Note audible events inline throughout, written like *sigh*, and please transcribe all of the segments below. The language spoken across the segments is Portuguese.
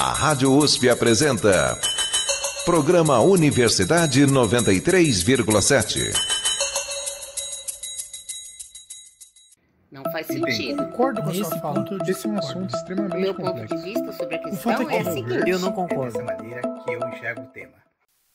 A Rádio USP apresenta. Programa Universidade 93,7. Não faz sentido. Concordo com a sua fala. Esse é um assunto extremamente meu complexo. Meu ponto de vista sobre a questão é, é, o assim seguinte. Eu não concordo. É dessa maneira que eu enxergo o tema.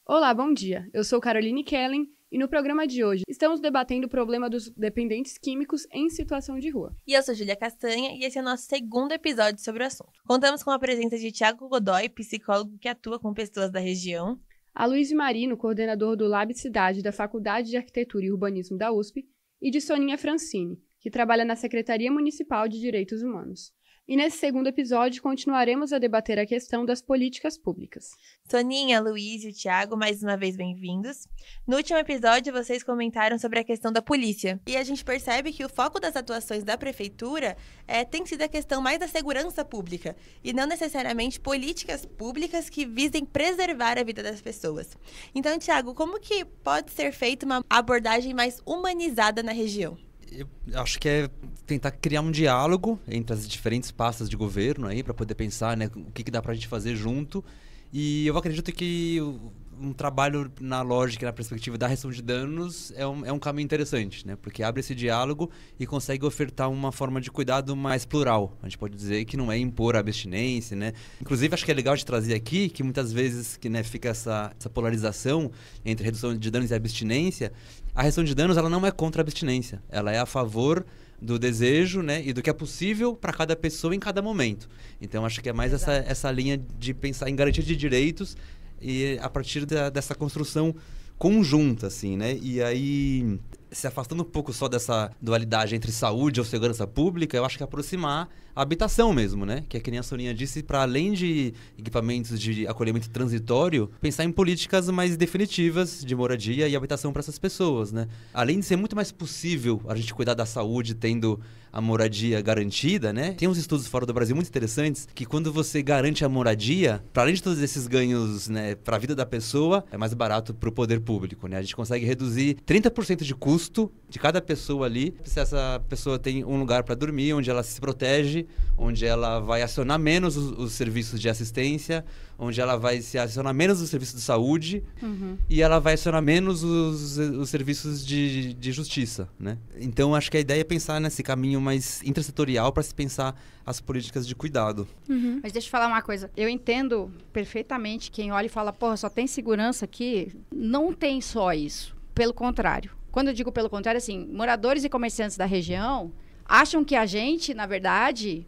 Olá, bom dia. Eu sou Caroline Kellen e no programa de hoje, estamos debatendo o problema dos dependentes químicos em situação de rua. E eu sou Julia Castanha e esse é o nosso segundo episódio sobre o assunto. Contamos com a presença de Tiago Godoy, psicólogo que atua com pessoas da região. A Luiz Marino, coordenador do Lab Cidade da Faculdade de Arquitetura e Urbanismo da USP, e de Soninha Francini, que trabalha na Secretaria Municipal de Direitos Humanos e nesse segundo episódio continuaremos a debater a questão das políticas públicas. Toninha, Luiz e o Tiago, mais uma vez bem-vindos. No último episódio, vocês comentaram sobre a questão da polícia. E a gente percebe que o foco das atuações da prefeitura é, tem sido a questão mais da segurança pública, e não necessariamente políticas públicas que visem preservar a vida das pessoas. Então, Tiago, como que pode ser feita uma abordagem mais humanizada na região? eu acho que é tentar criar um diálogo entre as diferentes pastas de governo aí para poder pensar né, o que, que dá para a gente fazer junto. E eu acredito que um trabalho na lógica, na perspectiva da redução de danos, é um, é um caminho interessante, né? Porque abre esse diálogo e consegue ofertar uma forma de cuidado mais plural. A gente pode dizer que não é impor a abstinência, né? Inclusive, acho que é legal de trazer aqui que muitas vezes que né, fica essa, essa polarização entre redução de danos e abstinência, a reação de danos ela não é contra a abstinência, ela é a favor do desejo, né, e do que é possível para cada pessoa em cada momento. Então acho que é mais essa, essa linha de pensar em garantia de direitos e a partir da, dessa construção conjunta, assim, né? E aí se afastando um pouco só dessa dualidade entre saúde ou segurança pública, eu acho que aproximar a habitação mesmo, né? Que é que a Soninha disse, para além de equipamentos de acolhimento transitório, pensar em políticas mais definitivas de moradia e habitação para essas pessoas, né? Além de ser muito mais possível a gente cuidar da saúde tendo a moradia garantida, né? Tem uns estudos fora do Brasil muito interessantes que quando você garante a moradia, para além de todos esses ganhos, né, para a vida da pessoa, é mais barato para o poder público, né? A gente consegue reduzir 30% de custo de cada pessoa ali, se essa pessoa tem um lugar para dormir, onde ela se protege, onde ela vai acionar menos os, os serviços de assistência, onde ela vai se acionar menos o serviço de saúde uhum. e ela vai acionar menos os, os serviços de, de justiça, né? Então acho que a ideia é pensar nesse caminho mais intersetorial para se pensar as políticas de cuidado. Uhum. Mas deixa eu falar uma coisa, eu entendo perfeitamente quem olha e fala, porra, só tem segurança aqui, não tem só isso. Pelo contrário. Quando eu digo pelo contrário, assim, moradores e comerciantes da região acham que a gente, na verdade,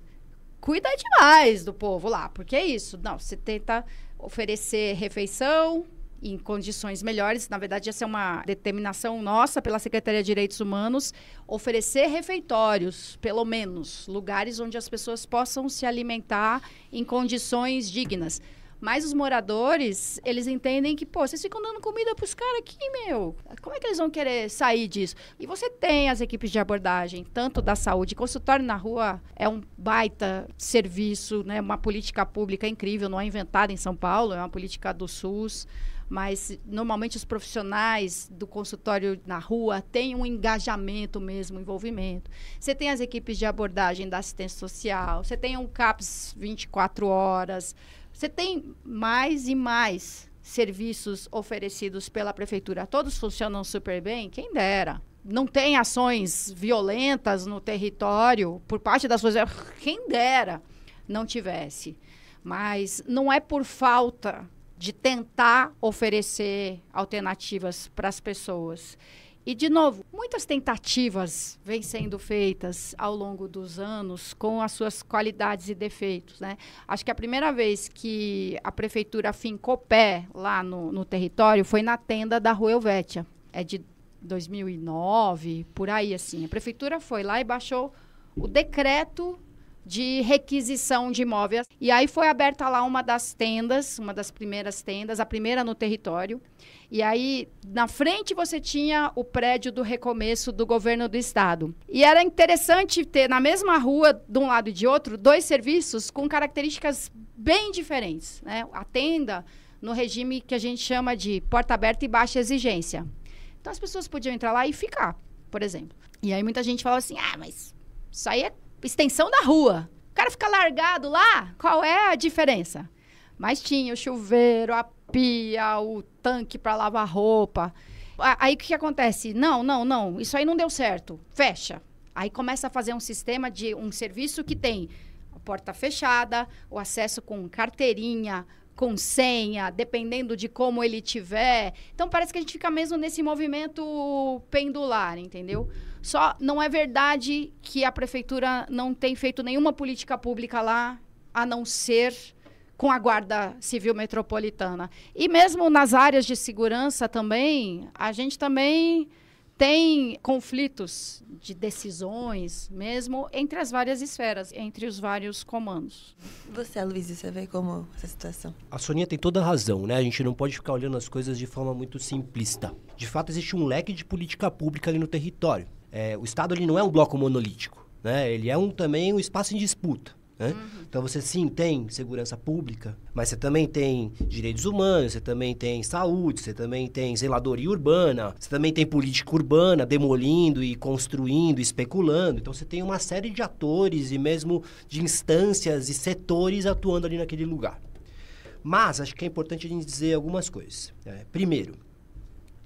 cuida demais do povo lá, porque é isso. Não, você tenta oferecer refeição em condições melhores, na verdade, essa é uma determinação nossa pela Secretaria de Direitos Humanos, oferecer refeitórios, pelo menos, lugares onde as pessoas possam se alimentar em condições dignas. Mas os moradores, eles entendem que, pô, vocês ficam dando comida pros caras aqui, meu. Como é que eles vão querer sair disso? E você tem as equipes de abordagem, tanto da saúde, consultório na rua é um baita serviço, né? Uma política pública incrível, não é inventada em São Paulo, é uma política do SUS mas normalmente os profissionais do consultório na rua têm um engajamento mesmo, um envolvimento. Você tem as equipes de abordagem da assistência social, você tem um CAPS 24 horas, você tem mais e mais serviços oferecidos pela prefeitura. Todos funcionam super bem, quem dera. Não tem ações violentas no território por parte das suas. *laughs* quem dera não tivesse. Mas não é por falta de tentar oferecer alternativas para as pessoas. E, de novo, muitas tentativas vêm sendo feitas ao longo dos anos com as suas qualidades e defeitos. Né? Acho que a primeira vez que a prefeitura fincou pé lá no, no território foi na tenda da Rua Helvétia. É de 2009, por aí assim. A prefeitura foi lá e baixou o decreto de requisição de imóveis. E aí foi aberta lá uma das tendas, uma das primeiras tendas, a primeira no território. E aí, na frente, você tinha o prédio do recomeço do governo do estado. E era interessante ter, na mesma rua, de um lado e de outro, dois serviços com características bem diferentes. Né? A tenda, no regime que a gente chama de porta aberta e baixa exigência. Então, as pessoas podiam entrar lá e ficar, por exemplo. E aí, muita gente falava assim: ah, mas isso aí é extensão da rua. O cara fica largado lá, qual é a diferença? Mas tinha o chuveiro, a pia, o tanque para lavar roupa. Aí o que, acontece? Não, não, não, isso aí não deu certo. Fecha. Aí começa a fazer um sistema de um serviço que tem a porta fechada, o acesso com carteirinha, com senha, dependendo de como ele tiver. Então parece que a gente fica mesmo nesse movimento pendular, entendeu? Só não é verdade que a prefeitura não tem feito nenhuma política pública lá, a não ser com a Guarda Civil Metropolitana. E mesmo nas áreas de segurança também, a gente também tem conflitos de decisões, mesmo entre as várias esferas, entre os vários comandos. Você, Luiz, você vê como essa situação? A Soninha tem toda a razão, né? A gente não pode ficar olhando as coisas de forma muito simplista. De fato, existe um leque de política pública ali no território é, o Estado ele não é um bloco monolítico, né? Ele é um, também um espaço em disputa. Né? Uhum. Então você sim tem segurança pública, mas você também tem direitos humanos, você também tem saúde, você também tem zeladoria urbana, você também tem política urbana demolindo e construindo, especulando. Então você tem uma série de atores e mesmo de instâncias e setores atuando ali naquele lugar. Mas acho que é importante a gente dizer algumas coisas. Né? Primeiro,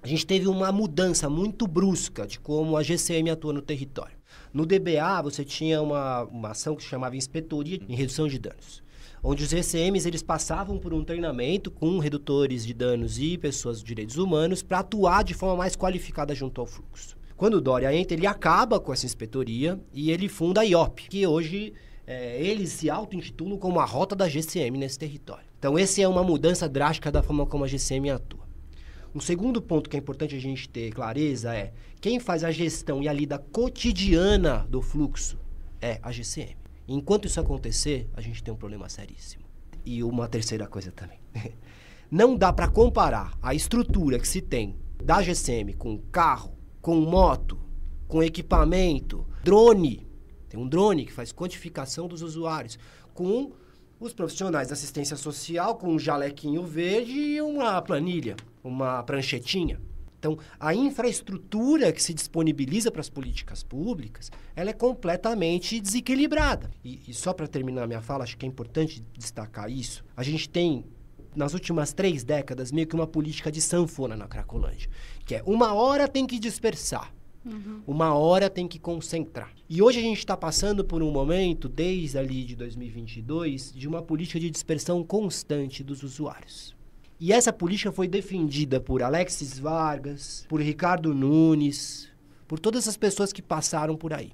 a gente teve uma mudança muito brusca de como a GCM atua no território. No DBA, você tinha uma, uma ação que se chamava Inspetoria em Redução de Danos, onde os GCMs eles passavam por um treinamento com redutores de danos e pessoas de direitos humanos para atuar de forma mais qualificada junto ao fluxo. Quando o Dória entra, ele acaba com essa inspetoria e ele funda a IOP, que hoje é, eles se auto-intitulam como a rota da GCM nesse território. Então, essa é uma mudança drástica da forma como a GCM atua. Um segundo ponto que é importante a gente ter clareza é quem faz a gestão e a lida cotidiana do fluxo é a GCM. Enquanto isso acontecer, a gente tem um problema seríssimo. E uma terceira coisa também. *laughs* Não dá para comparar a estrutura que se tem da GCM com carro, com moto, com equipamento, drone. Tem um drone que faz quantificação dos usuários com os profissionais da assistência social com um jalequinho verde e uma planilha uma pranchetinha. Então, a infraestrutura que se disponibiliza para as políticas públicas, ela é completamente desequilibrada. E, e só para terminar minha fala, acho que é importante destacar isso. A gente tem, nas últimas três décadas, meio que uma política de sanfona na Cracolândia, que é uma hora tem que dispersar, Uhum. Uma hora tem que concentrar. E hoje a gente está passando por um momento, desde ali de 2022, de uma política de dispersão constante dos usuários. E essa política foi defendida por Alexis Vargas, por Ricardo Nunes, por todas essas pessoas que passaram por aí.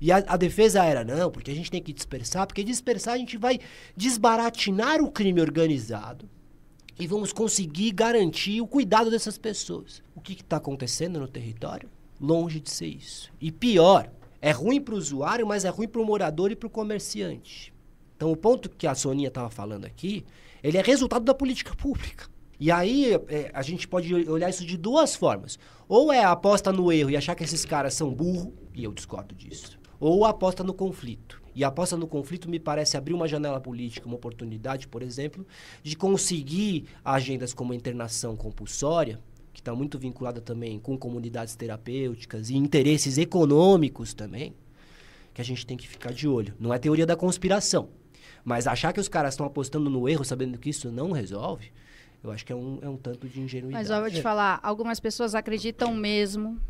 E a, a, defesa era, não, porque a gente tem que dispersar, porque dispersar a gente vai desbaratinar o crime organizado e vamos conseguir garantir o cuidado dessas pessoas. O que está acontecendo no território? Longe de ser isso. E pior, é ruim para o usuário, mas é ruim para o morador e para o comerciante. Então, o ponto que a Soninha estava falando aqui ele é resultado da política pública. E aí é, a gente pode olhar isso de duas formas. Ou é a aposta no erro e achar que esses caras são burro, e eu discordo disso. Ou a aposta no conflito. E a aposta no conflito me parece abrir uma janela política, uma oportunidade, por exemplo, de conseguir agendas como a internação compulsória, que está muito vinculada também com comunidades terapêuticas e interesses econômicos também, que a gente tem que ficar de olho. Não é teoria da conspiração. Mas achar que os caras estão apostando no erro, sabendo que isso não resolve, eu acho que é um, é um tanto de ingenuidade. Mas eu vou te é. falar, algumas pessoas acreditam mesmo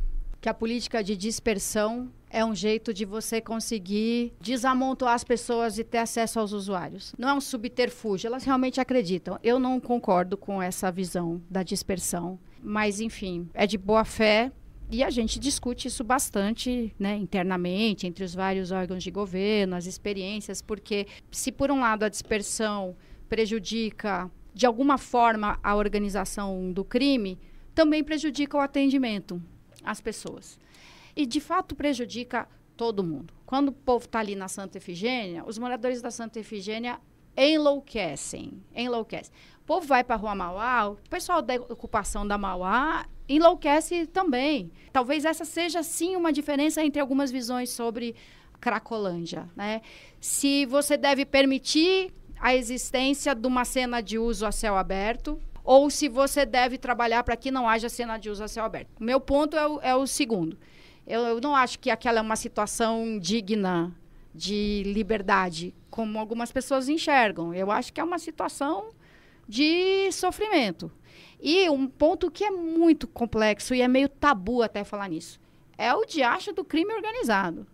que a política de dispersão é um jeito de você conseguir desamontoar as pessoas e ter acesso aos usuários. Não é um subterfúgio, elas realmente acreditam. Eu não concordo com essa visão da dispersão, mas enfim, é de boa fé e a gente discute isso bastante né, internamente, entre os vários órgãos de governo, as experiências, porque se por um lado a dispersão prejudica de alguma forma a organização do crime, também prejudica o atendimento às pessoas. E de fato prejudica todo mundo. Quando o povo está ali na Santa Efigênia, os moradores da Santa Efigênia enlouquecem, enlouquecem. O povo vai para a Rua Mauá, o pessoal da ocupação da Mauá enlouquece também. Talvez essa seja sim uma diferença entre algumas visões sobre Cracolândia, né? Se você deve permitir a existência de uma cena de uso a céu aberto, ou se você deve trabalhar para que não haja cena de uso a céu aberto. Meu ponto é o, é o segundo. Eu, eu, não acho que aquela é uma situação digna de liberdade, como algumas pessoas enxergam. Eu acho que é uma situação de sofrimento. E um ponto que é muito complexo e é meio tabu até falar nisso, é o diacho do crime organizado,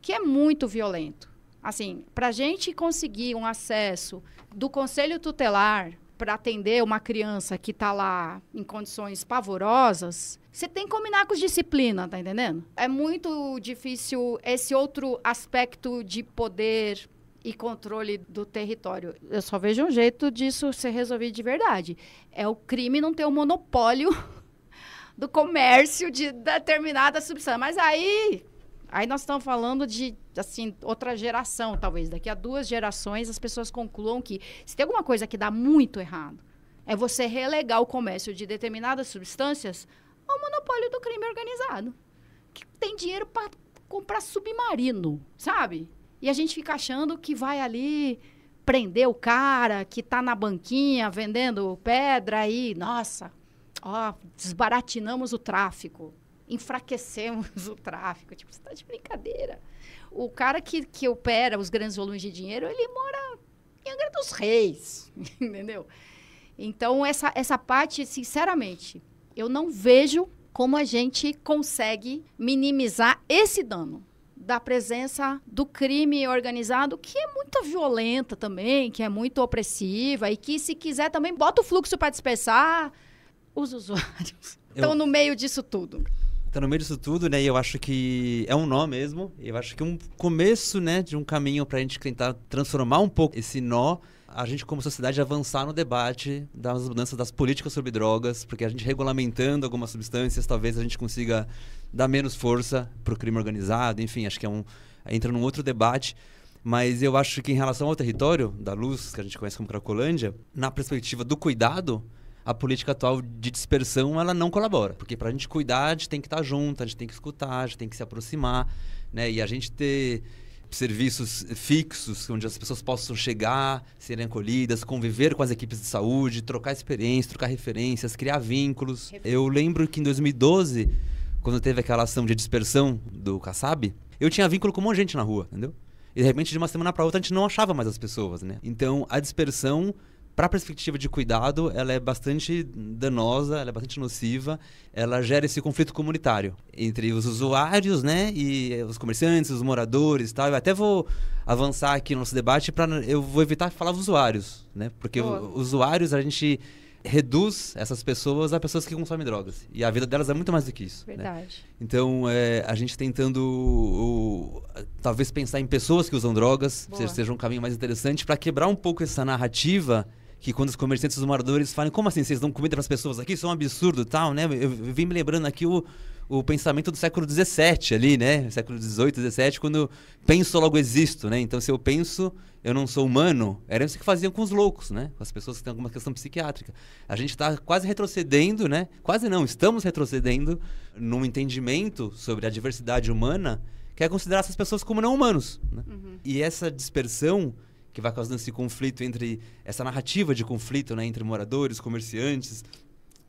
que é muito violento. Assim, para a gente conseguir um acesso do conselho tutelar para atender uma criança que está lá em condições pavorosas, você tem que combinar com disciplina, tá entendendo? É muito difícil esse outro aspecto de poder e controle do território. Eu só vejo um jeito disso ser resolvido de verdade. É o crime não ter o um monopólio *laughs* do comércio de determinada substância. Mas aí, aí nós estamos falando de assim outra geração, talvez daqui a duas gerações as pessoas concluam que se tem alguma coisa que dá muito errado é você relegar o comércio de determinadas substâncias ao monopólio do crime organizado que tem dinheiro para comprar submarino, sabe? E a gente fica achando que vai ali prender o cara que está na banquinha vendendo pedra e, nossa, ó, desbaratinamos o tráfico, enfraquecemos *laughs* o tráfico. Tipo, você está de brincadeira. O cara que, que opera os grandes volumes de dinheiro, ele mora em Angra dos Reis, *laughs* entendeu? Então, essa, essa parte, sinceramente, eu não vejo como a gente consegue minimizar esse dano da presença do crime organizado, que é muito violenta também, que é muito opressiva e que, se quiser, também bota o fluxo para dispersar os usuários. *laughs* Eu... Estão no meio disso tudo. Estão no meio disso tudo, né? E eu acho que é um nó mesmo. Eu acho que é um começo, né, de um caminho para a gente tentar transformar um pouco esse nó a gente, como sociedade, avançar no debate das mudanças das políticas sobre drogas, porque a gente regulamentando algumas substâncias, talvez a gente consiga dar menos força para o crime organizado. Enfim, acho que é um, entra num outro debate. Mas eu acho que em relação ao território da luz, que a gente conhece como Cracolândia, na perspectiva do cuidado, a política atual de dispersão ela não colabora. Porque para a gente cuidar, a gente tem que estar tá junto, a gente tem que escutar, a gente tem que se aproximar. Né? E a gente ter serviços fixos, onde as pessoas possam chegar, serem acolhidas, conviver com as equipes de saúde, trocar experiências, trocar referências, criar vínculos. Eu lembro que em 2012, quando teve aquela ação de dispersão do Kassab, eu tinha vínculo com um monte de gente na rua, entendeu? E de repente, de uma semana para outra, a gente não achava mais as pessoas, né? Então, a dispersão para a perspectiva de cuidado, ela é bastante danosa, ela é bastante nociva, ela gera esse conflito comunitário entre os usuários, né, e os comerciantes, os moradores, tal. Eu até vou avançar aqui no nosso debate para eu vou evitar falar usuários, né, porque Boa. usuários a gente reduz essas pessoas a pessoas que consomem drogas e a vida delas é muito mais do que isso. Né. Verdade. Né? Então é, a gente tentando o, talvez pensar em pessoas que usam drogas seja, seja um caminho mais interessante para quebrar um pouco essa narrativa que quando os comerciantes os moradores falam, como assim vocês dão comida para as pessoas aqui? Isso é um absurdo tal, né? Eu, eu vim me lembrando aqui o, o pensamento do século XVII ali, né? Século XVIII, XVII, quando penso logo existo, né? Então se eu penso, eu não sou humano, era isso que faziam com os loucos, né? Com as pessoas que têm alguma questão psiquiátrica. A gente está quase retrocedendo, né? Quase não, estamos retrocedendo num entendimento sobre a diversidade humana que é considerar essas pessoas como não humanos. Né? Uhum. E essa dispersão que vai causando esse conflito entre essa narrativa de conflito, né, entre moradores, comerciantes,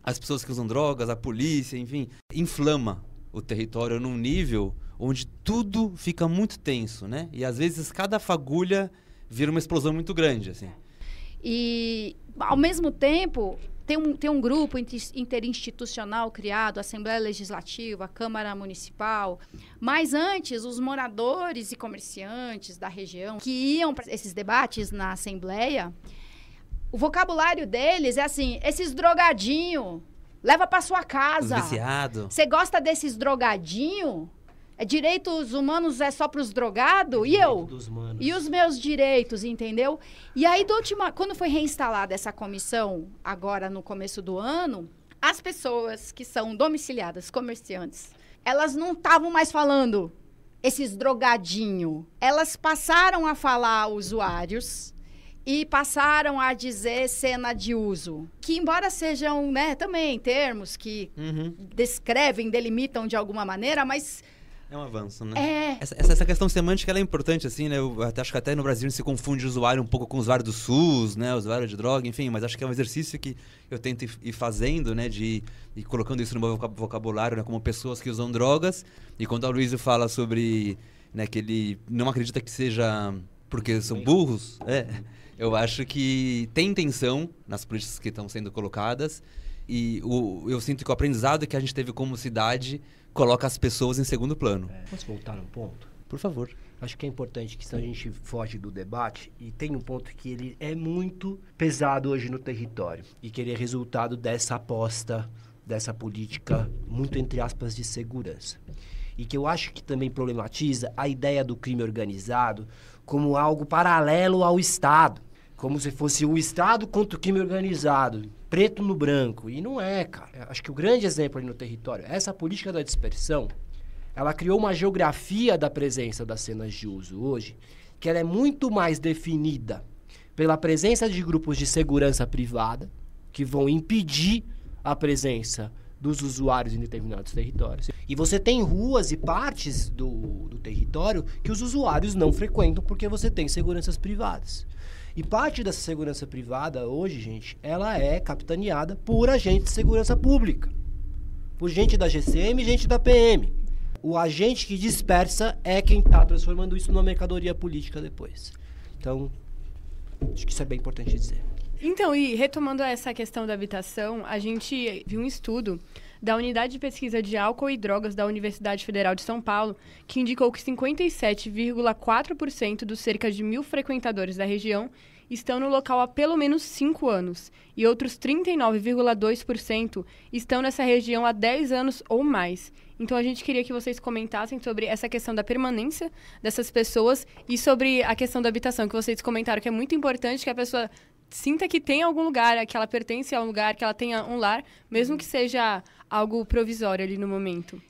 as pessoas que usam drogas, a polícia, enfim, inflama o território num nível onde tudo fica muito tenso, né? E às vezes cada fagulha vira uma explosão muito grande, assim. É. E ao mesmo tempo, tem um, tem um grupo interinstitucional criado, a Assembleia Legislativa, a Câmara Municipal. Mas antes, os moradores e comerciantes da região que iam para esses debates na Assembleia, o vocabulário deles é assim: esses drogadinho, leva para sua casa. Você gosta desses drogadinho? É, direitos humanos é só para os drogados? É e eu? E os meus direitos, entendeu? E aí, último quando foi reinstalada essa comissão, agora no começo do ano, as pessoas que são domiciliadas, comerciantes, elas não estavam mais falando esses drogadinho. Elas passaram a falar usuários e passaram a dizer cena de uso. Que, embora sejam, né, também termos que uhum. descrevem, delimitam de alguma maneira, mas é um avanço, né? É. Essa, essa, questão semântica é importante, assim, né? Eu até, acho que até no Brasil se confunde o usuário um pouco com o usuário do SUS, né? O usuário de droga, enfim, mas acho que é um exercício que eu tento ir fazendo, né? De e colocando isso no meu vocabulário, né? Como pessoas que usam drogas. E quando a Luísa fala sobre né, que ele não acredita que seja porque são burros, é. Eu acho que tem intenção nas políticas que estão sendo colocadas e o, eu sinto que o aprendizado que a gente teve como cidade coloca as pessoas em segundo plano. É. Posso voltar um ponto? Por favor. Acho que é importante que senão a gente foge do debate e tem um ponto que ele é muito pesado hoje no território e que ele é resultado dessa aposta, dessa política muito entre aspas de segurança. E que eu acho que também problematiza a ideia do crime organizado como algo paralelo ao Estado como se fosse o Estado contra o crime organizado, preto no branco. E não é, cara. Acho que o grande exemplo ali no território, é essa política da dispersão, ela criou uma geografia da presença das cenas de uso hoje, que ela é muito mais definida pela presença de grupos de segurança privada, que vão impedir a presença dos usuários em determinados territórios. E você tem ruas e partes do, do território que os usuários não frequentam porque você tem seguranças privadas. E parte dessa segurança privada hoje, gente, ela é capitaneada por agentes de segurança pública. Por gente da GCM e gente da PM. O agente que dispersa é quem está transformando isso numa mercadoria política depois. Então, acho que isso é bem importante dizer. Então, e retomando essa questão da habitação, a gente viu um estudo da Unidade de Pesquisa de Álcool e Drogas da Universidade Federal de São Paulo, que indicou que 57,4% dos cerca de mil frequentadores da região estão no local há pelo menos 5 anos e outros 39,2% estão nessa região há 10 anos ou mais. Então a gente queria que vocês comentassem sobre essa questão da permanência dessas pessoas e sobre a questão da habitação, que vocês comentaram que é muito importante que a pessoa sinta que tem algum lugar, que ela pertence a um lugar, que ela tenha um lar, mesmo que seja algo provisório ali no momento.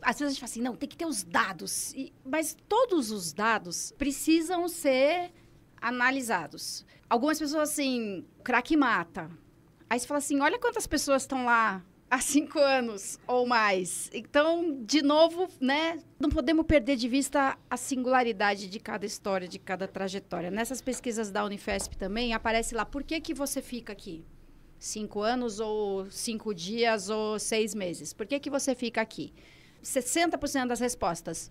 Às vezes a gente fala assim, não, tem que ter os dados. E, mas todos os dados precisam ser analisados. Algumas pessoas assim, craque mata. Aí você fala assim, olha quantas pessoas estão lá há cinco anos ou mais. Então, de novo, né? Não podemos perder de vista a singularidade de cada história, de cada trajetória. Nessas pesquisas da Unifesp também aparece lá por que, que você fica aqui? Cinco anos, ou cinco dias, ou seis meses. Por que, que você fica aqui? 60% das respostas.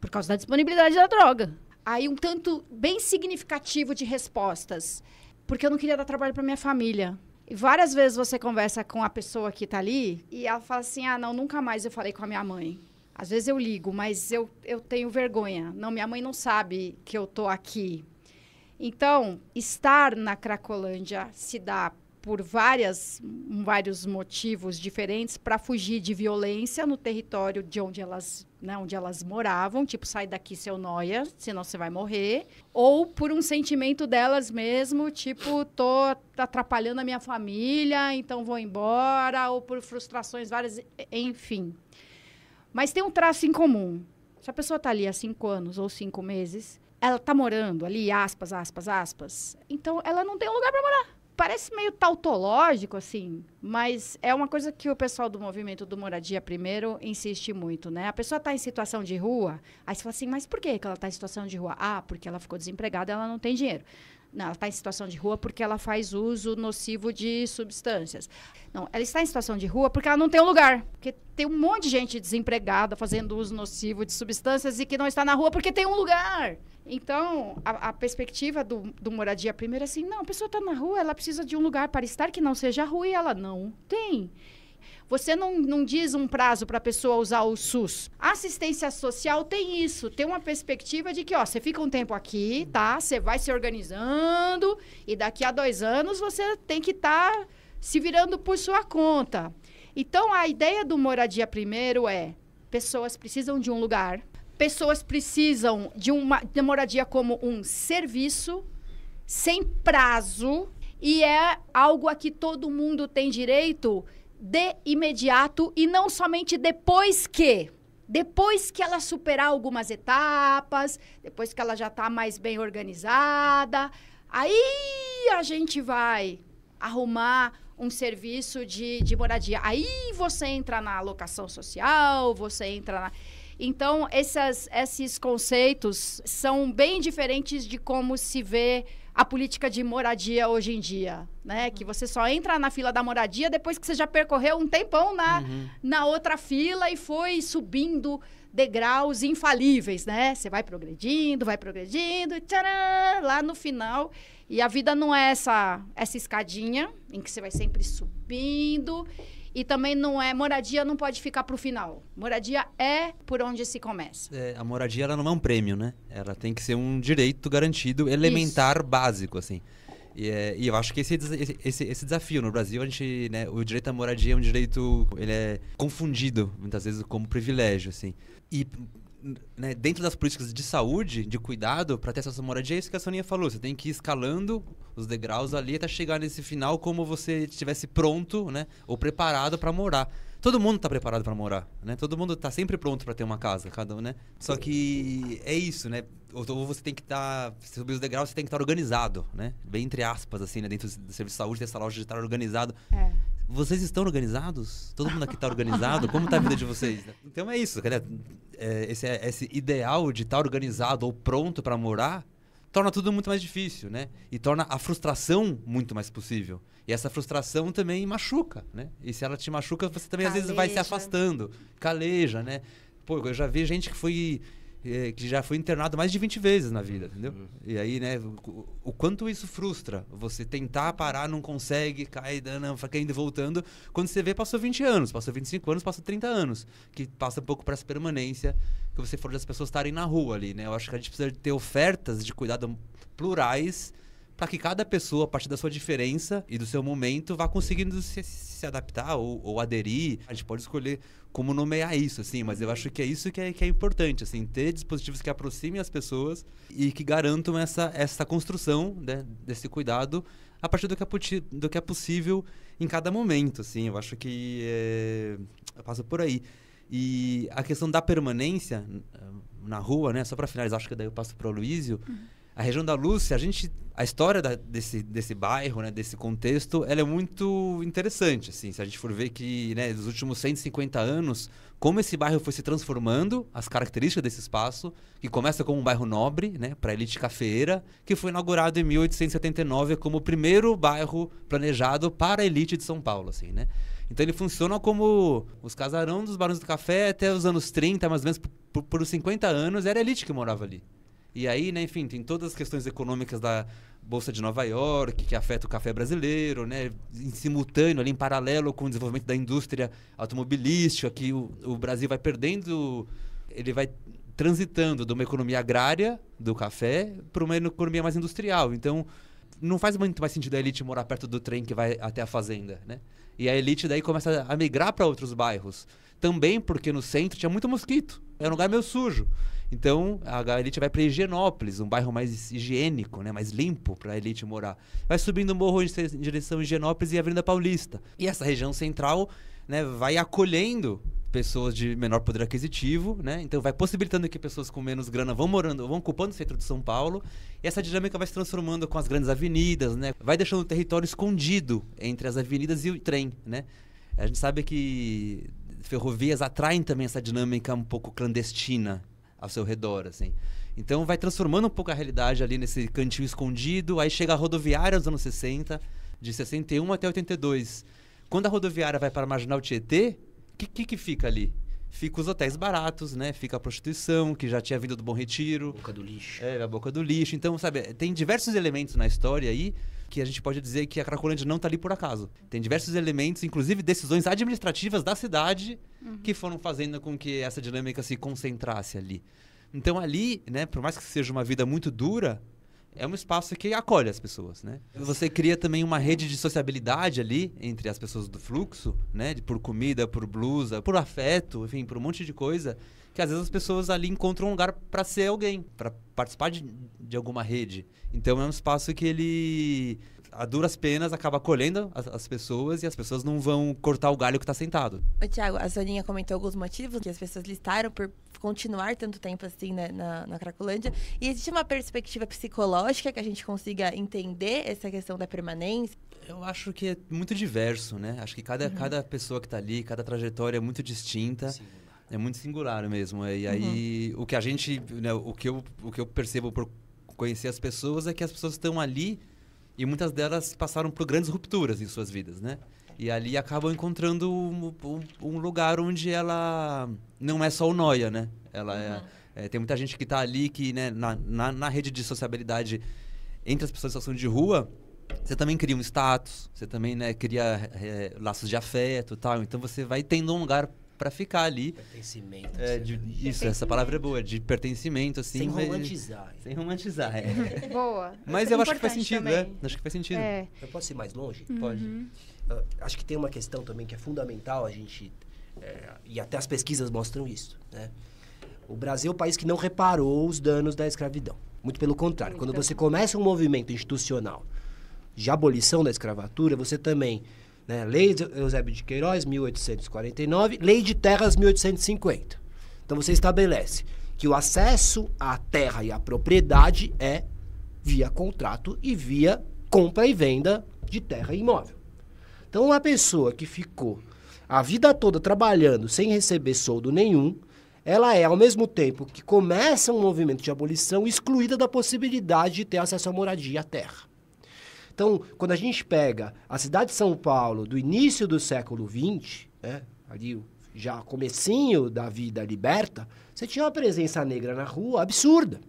Por causa da disponibilidade da droga. Aí um tanto bem significativo de respostas. Porque eu não queria dar trabalho para minha família e várias vezes você conversa com a pessoa que está ali e ela fala assim: ah, não, nunca mais eu falei com a minha mãe. Às vezes eu ligo, mas eu, eu tenho vergonha. Não, minha mãe não sabe que eu tô aqui. Então, estar na Cracolândia se dá por várias, vários motivos diferentes para fugir de violência no território de onde elas, né, onde elas moravam, tipo sai daqui seu noia, senão você vai morrer, ou por um sentimento delas mesmo, tipo tô atrapalhando a minha família, então vou embora, ou por frustrações várias, enfim. Mas tem um traço em comum. Se a pessoa está ali há cinco anos ou cinco meses, ela está morando ali, aspas, aspas, aspas, então ela não tem um lugar para morar parece meio tautológico, assim, mas é uma coisa que o pessoal do movimento do Moradia Primeiro insiste muito, né? A pessoa está em situação de rua, aí você fala assim, mas por que ela está em situação de rua? Ah, porque ela ficou desempregada, ela não tem dinheiro. Não, ela está em situação de rua porque ela faz uso nocivo de substâncias. Não, ela está em situação de rua porque ela não tem um lugar. Porque tem um monte de gente desempregada fazendo uso nocivo de substâncias e que não está na rua porque tem um lugar. Então, a, a perspectiva do, do moradia primeiro é assim, não, a pessoa está na rua, ela precisa de um lugar para estar que não seja a rua e ela não tem. Você não, não diz um prazo para a pessoa usar o SUS. A assistência social tem isso, tem uma perspectiva de que, ó, você fica um tempo aqui, tá? Você vai se organizando e daqui a dois anos você tem que estar tá se virando por sua conta. Então, a ideia do moradia primeiro é: pessoas precisam de um lugar, pessoas precisam de uma de moradia como um serviço, sem prazo, e é algo a que todo mundo tem direito de imediato e não somente depois que. Depois que ela superar algumas etapas, depois que ela já está mais bem organizada, aí a gente vai arrumar um serviço de, de moradia. Aí você entra na alocação social, você entra na. Então, essas, esses conceitos são bem diferentes de como se vê a política de moradia hoje em dia, né? Que você só entra na fila da moradia depois que você já percorreu um tempão na, uhum. na outra fila e foi subindo degraus infalíveis, né? Você vai progredindo, vai progredindo, tcharam, lá no final. E a vida não é essa, essa escadinha em que você vai sempre subindo e também não é. Moradia não pode ficar para o final. Moradia é por onde se começa. É, a moradia ela não é um prêmio, né? Ela tem que ser um direito garantido, elementar, Isso. básico, assim. E, é, e, eu acho que esse, esse, esse, desafio no Brasil, a gente, né, o direito à moradia é um direito, ele é confundido muitas vezes como privilégio, assim. E né, dentro das políticas de saúde, de cuidado, para ter essa moradia, é isso que a Soninha falou. Você tem que ir escalando os degraus ali até chegar nesse final como você estivesse pronto, né? Ou preparado para morar. Todo mundo está preparado para morar, né? Todo mundo está sempre pronto para ter uma casa, cada um, né? Só que é isso, né? Ou você tem que estar, tá, subir os degraus, você tem que estar tá organizado, né? Bem entre aspas, assim, né? Dentro do serviço de saúde, dessa loja de estar organizado. É vocês estão organizados? Todo mundo aqui está organizado? Como está a vida de vocês? Então é isso, é, esse, é, esse ideal de estar tá organizado ou pronto para morar torna tudo muito mais difícil, né? E torna a frustração muito mais possível. E essa frustração também machuca, né? E se ela te machuca, você também caleja. às vezes vai se afastando, caleja, né? Pô, eu já vi gente que foi é, que já foi internado mais de 20 vezes na vida, uhum. entendeu? Uhum. E aí, né, o, o quanto isso frustra. Você tentar parar, não consegue, cai, dana, fica e voltando. Quando você vê, passou 20 anos, passou 25 anos, passou 30 anos. Que passa um pouco para essa permanência que você for das pessoas estarem na rua ali, né? Eu acho que a gente precisa ter ofertas de cuidado plurais para que cada pessoa, a partir da sua diferença e do seu momento, vá conseguindo se, se adaptar ou, ou, aderir. A gente pode escolher como nomear isso, assim, mas eu acho que é isso que é, que é importante, assim, ter dispositivos que aproximem as pessoas e que garantam essa, essa construção né, desse cuidado a partir do que, é, do que é possível em cada momento, assim. Eu acho que é, eh, passa por aí. E a questão da permanência na rua, né? Só para finalizar, acho que daí eu passo para o Luísio. Uhum a região da Lúcia, a gente a história da, desse, desse bairro, né, desse contexto, ela é muito interessante, assim, se a gente for ver que, né, dos últimos 150 anos, como esse bairro foi se transformando, as características desse espaço, que começa como um bairro nobre, né, para elite cafeeira, que foi inaugurado em 1879 como o primeiro bairro planejado para a elite de São Paulo, assim, né? Então ele funciona como os casarões dos barões do café até os anos 30, mais ou menos por, por, por 50 anos, era a elite que morava ali. E aí, né, enfim, tem todas as questões econômicas da Bolsa de Nova York, que afeta o café brasileiro, né, em simultâneo, ali, em paralelo com o desenvolvimento da indústria automobilística, que o, o Brasil vai perdendo, ele vai transitando de uma economia agrária do café para uma economia mais industrial. Então, não faz muito mais sentido a elite morar perto do trem que vai até a fazenda, né? E a elite daí começa a migrar para outros bairros. Também porque no centro tinha muito mosquito. Era um lugar meio sujo. Então, a elite vai para Higienópolis, um bairro mais higiênico, né? mais limpo para a elite morar. Vai subindo o morro em direção a Higienópolis e Avenida Paulista. E essa região central né, vai acolhendo pessoas de menor poder aquisitivo, né? Então vai possibilitando que pessoas com menos grana vão morando, vão ocupando o centro de São Paulo. E essa dinâmica vai se transformando com as grandes avenidas, né? Vai deixando o território escondido entre as avenidas e o trem, né? A gente sabe que ferrovias atraem também essa dinâmica um pouco clandestina ao seu redor, assim. Então vai transformando um pouco a realidade ali nesse cantinho escondido, aí chega a rodoviária nos anos 60, de 61 até 82. Quando a rodoviária vai para a Marginal Tietê, o que, que, que fica ali? fica os hotéis baratos, né? Fica a prostituição, que já tinha vindo do Bom Retiro. Boca do lixo. É, a boca do lixo. Então, sabe, tem diversos elementos na história aí que a gente pode dizer que a Cracolândia não está ali por acaso. Tem diversos elementos, inclusive decisões administrativas da cidade uhum. que foram fazendo com que essa dinâmica se concentrasse ali. Então ali, né, por mais que seja uma vida muito dura, é um espaço que acolhe as pessoas, né? Você cria também uma rede de sociabilidade ali entre as pessoas do fluxo, né? Por comida, por blusa, por afeto, enfim, por um monte de coisa que às vezes as pessoas ali encontram um lugar para ser alguém, para participar de, de alguma rede. Então é um espaço que ele a duras penas acaba colhendo as, as, pessoas e as pessoas não vão cortar o galho que está sentado. Tiago, a Soninha comentou alguns motivos que as pessoas listaram por continuar tanto tempo assim né, na, na Cracolândia. E existe uma perspectiva psicológica que a gente consiga entender essa questão da permanência? Eu acho que é muito diverso, né? Acho que cada, uhum. cada pessoa que está ali, cada trajetória é muito distinta. É muito singular mesmo. E aí, uhum. o que a gente, né, o, que eu, o que eu percebo por conhecer as pessoas é que as pessoas estão ali e muitas delas passaram por grandes rupturas em suas vidas, né? E ali acabam encontrando um, um, um lugar onde ela não é só o noia, né? Ela é, uhum. é, é, tem muita gente que está ali, que né, na, na, na rede de sociabilidade entre as pessoas em situação de rua, você também cria um status, você também né, cria é, laços de afeto tal. Então você vai tendo um lugar para ficar ali. Pertencimento. É, de, isso, essa palavra é boa, de pertencimento, assim. Sem romantizar. Mas, sem romantizar, é. *laughs* Boa. Mas é eu né? acho que faz sentido, também. né? Acho que faz sentido. Eu posso ir mais longe? Uhum. Pode. Uh, acho que tem uma questão também que é fundamental a gente. É, e até as pesquisas mostram isso, né? O Brasil é o país que não reparou os danos da escravidão. Muito pelo contrário. Quando você começa um movimento institucional de abolição da escravatura, você também né? Lei de Eusébio de Queiroz, 1849, Lei de Terras, 1850. Então você estabelece que o acesso à terra e à propriedade é via contrato e via compra e venda de terra e imóvel. Então uma pessoa que ficou a vida toda trabalhando sem receber soldo nenhum, ela é, ao mesmo tempo que começa um movimento de abolição, excluída da possibilidade de ter acesso à moradia e à terra. Então, quando a gente pega a cidade de São Paulo do início do século XX, né, ali já comecinho da vida liberta, você tinha uma presença negra na rua absurda.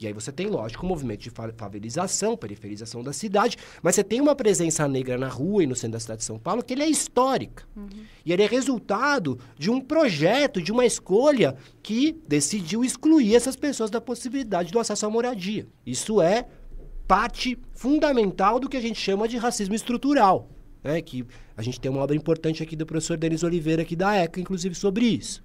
E aí você tem, lógico, o movimento de favelização, periferização da cidade, mas você tem uma presença negra na rua e no centro da cidade de São Paulo que ele é histórica. Uhum. E ele é resultado de um projeto, de uma escolha que decidiu excluir essas pessoas da possibilidade do acesso à moradia. Isso é parte fundamental do que a gente chama de racismo estrutural. Né? Que a gente tem uma obra importante aqui do professor Denis Oliveira, aqui da ECA, inclusive, sobre isso.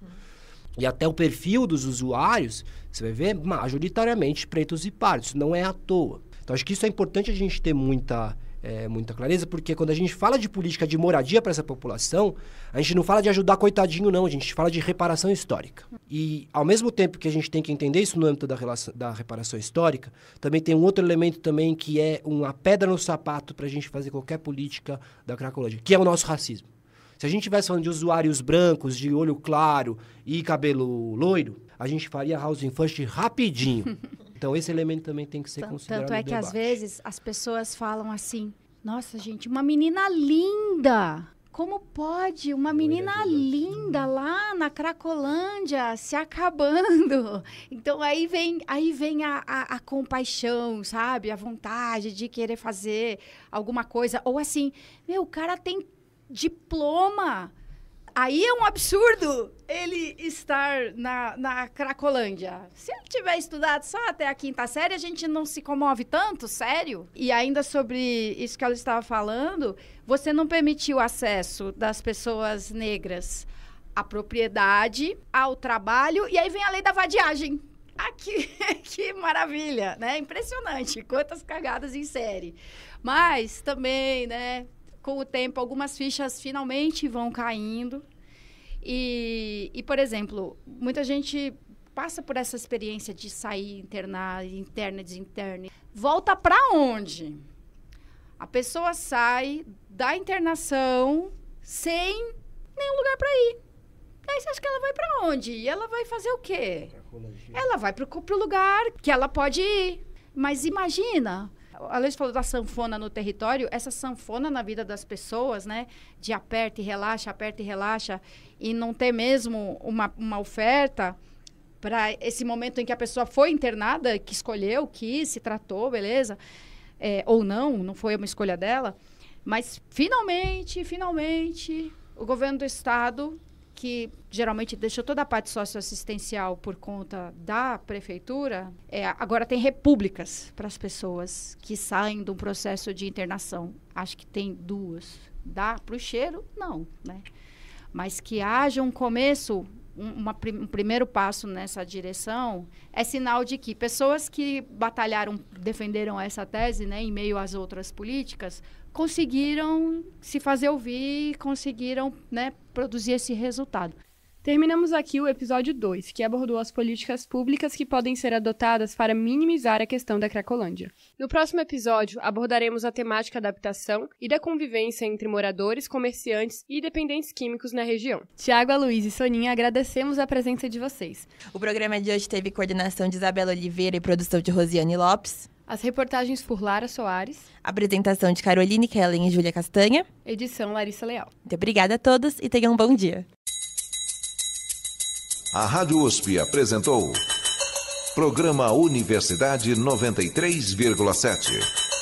E até o perfil dos usuários, você vai ver majoritariamente pretos e pardos. Não é à toa. Então, acho que isso é importante a gente ter muita é, muita clareza, porque quando a gente fala de política de moradia para essa população, a gente não fala de ajudar coitadinho, não, a gente fala de reparação histórica. E ao mesmo tempo que a gente tem que entender isso no âmbito da, relação, da reparação histórica, também tem um outro elemento também que é uma pedra no sapato para a gente fazer qualquer política da cracolândia, que é o nosso racismo. Se a gente estivesse falando de usuários brancos, de olho claro e cabelo loiro, a gente faria housing first rapidinho. *laughs* Então, esse elemento também tem que ser considerado. Tanto é que, debate. às vezes, as pessoas falam assim: nossa, gente, uma menina linda! Como pode uma é menina linda lá na Cracolândia se acabando? *laughs* Então aí vem, aí vem a, a, a, compaixão, sabe? A vontade de querer fazer alguma coisa. Ou assim, meu, o cara tem diploma Aí é um absurdo ele estar na, na Cracolândia. Se ele tiver estudado só até a quinta série, a gente não se comove tanto, sério? E ainda sobre isso que ela estava falando, você não permitiu o acesso das pessoas negras à propriedade, ao trabalho, e aí vem a lei da vadiagem. Aqui, ah, *laughs* que maravilha, né? Impressionante, quantas cagadas em série. Mas também, né? com o tempo, algumas fichas finalmente vão caindo. E, e, por exemplo, muita gente passa por essa experiência de sair, internar, interna, desinterna. Volta para onde? A pessoa sai da internação sem nenhum lugar para ir. Daí você acha que ela vai para onde? E ela vai fazer o quê? Ela vai para o lugar que ela pode ir. Mas imagina, a Leite falou da sanfona no território, essa sanfona na vida das pessoas, né? De aperta e relaxa, aperta e relaxa, e não ter mesmo uma, uma oferta para esse momento em que a pessoa foi internada, que escolheu, que se tratou, beleza? É, ou não, não foi uma escolha dela. Mas finalmente, finalmente, o governo do estado que geralmente deixa toda a parte socioassistencial por conta da prefeitura, é, agora tem repúblicas para as pessoas que saem do processo de internação. Acho que tem duas. Dá para o cheiro? Não, né? Mas que haja um começo um, uma, um primeiro passo nessa direção, é sinal de que pessoas que batalharam, defenderam essa tese, né, em meio às outras políticas, conseguiram se fazer ouvir, conseguiram né, produzir esse resultado. Terminamos aqui o episódio 2, que abordou as políticas públicas que podem ser adotadas para minimizar a questão da Cracolândia. No próximo episódio, abordaremos a temática da habitação e da convivência entre moradores, comerciantes e dependentes químicos na região. Tiago, Luiz e Soninha agradecemos a presença de vocês. O programa de hoje teve coordenação de Isabela Oliveira e produção de Rosiane Lopes. As reportagens por Lara Soares. Apresentação de Caroline Kellen e Júlia Castanha. Edição Larissa Leal. Muito obrigada a todos e tenham um bom dia. A Rádio USP apresentou. Programa Universidade 93,7.